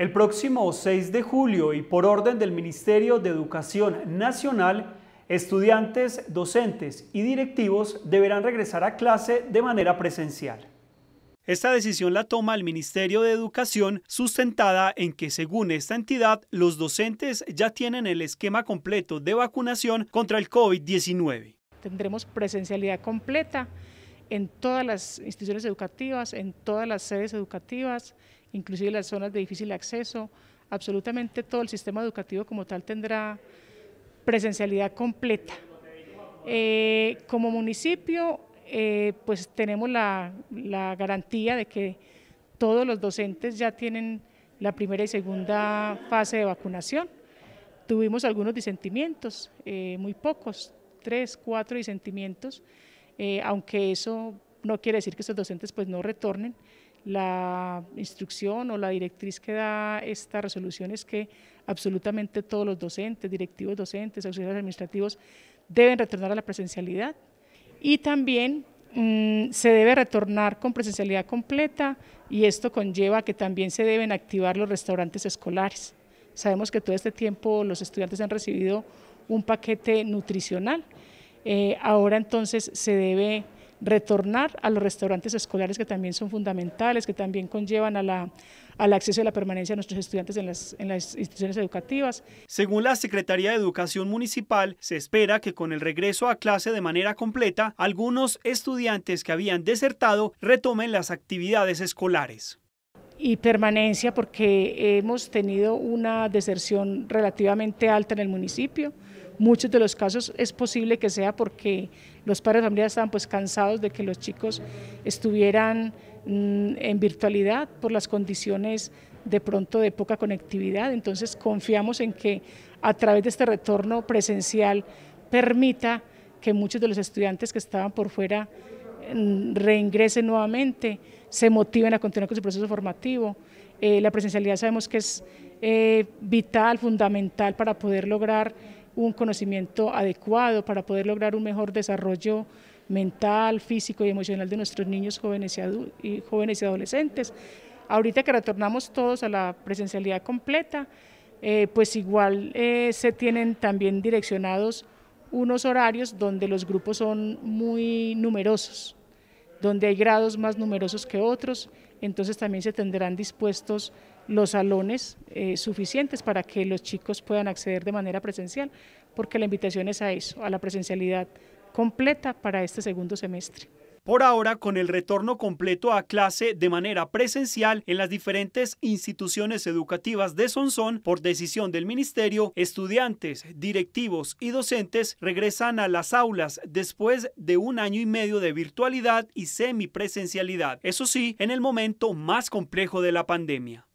El próximo 6 de julio y por orden del Ministerio de Educación Nacional, estudiantes, docentes y directivos deberán regresar a clase de manera presencial. Esta decisión la toma el Ministerio de Educación sustentada en que según esta entidad los docentes ya tienen el esquema completo de vacunación contra el COVID-19. Tendremos presencialidad completa en todas las instituciones educativas, en todas las sedes educativas, inclusive las zonas de difícil acceso, absolutamente todo el sistema educativo como tal tendrá presencialidad completa. Eh, como municipio, eh, pues tenemos la, garantía de que todos los docentes ya tienen la primera y segunda fase de vacunación. Tuvimos algunos disentimientos, eh, muy pocos, tres, cuatro disentimientos, eh, aunque eso no quiere decir que estos docentes pues no retornen, la instrucción o la directriz que da esta resolución es que absolutamente todos los docentes, directivos docentes, auxiliares administrativos deben retornar a la presencialidad y también mm, se debe retornar con presencialidad completa y esto conlleva que también se deben activar los restaurantes escolares. Sabemos que todo este tiempo los estudiantes han recibido un paquete nutricional eh, ahora entonces se debe retornar a los restaurantes escolares que también son fundamentales, que también conllevan al acceso y la permanencia de nuestros estudiantes en las instituciones educativas. Según la Secretaría de Educación Municipal, se espera que con el regreso a clase de manera completa, algunos estudiantes que habían desertado retomen las actividades escolares y permanencia porque hemos tenido una deserción relativamente alta en el municipio muchos de los casos es posible que sea porque los padres de familia estaban pues cansados de que los chicos estuvieran mm, en virtualidad por las condiciones de pronto de poca conectividad. Entonces confiamos en que a través de este retorno presencial permita que muchos de los estudiantes que estaban por fuera mm, reingresen nuevamente, se motiven a continuar con su proceso formativo. Eh, la presencialidad sabemos que es eh, vital, fundamental para poder lograr un conocimiento adecuado para poder lograr un mejor desarrollo mental, físico y emocional de nuestros niños, jóvenes y, jóvenes y adolescentes. Ahorita que retornamos todos a la presencialidad completa, eh, pues igual eh, se tienen también direccionados unos horarios donde los grupos son muy numerosos, donde hay grados más numerosos que otros, entonces también se tendrán dispuestos los salones eh, suficientes para que los chicos puedan acceder de manera presencial, porque la invitación es a eso, a la presencialidad completa para este segundo semestre. Por ahora, con el retorno completo a clase de manera presencial en las diferentes instituciones educativas de Sonsón, por decisión del Ministerio, estudiantes, directivos y docentes regresan a las aulas después de un año y medio de virtualidad y semipresencialidad, eso sí, en el momento más complejo de la pandemia.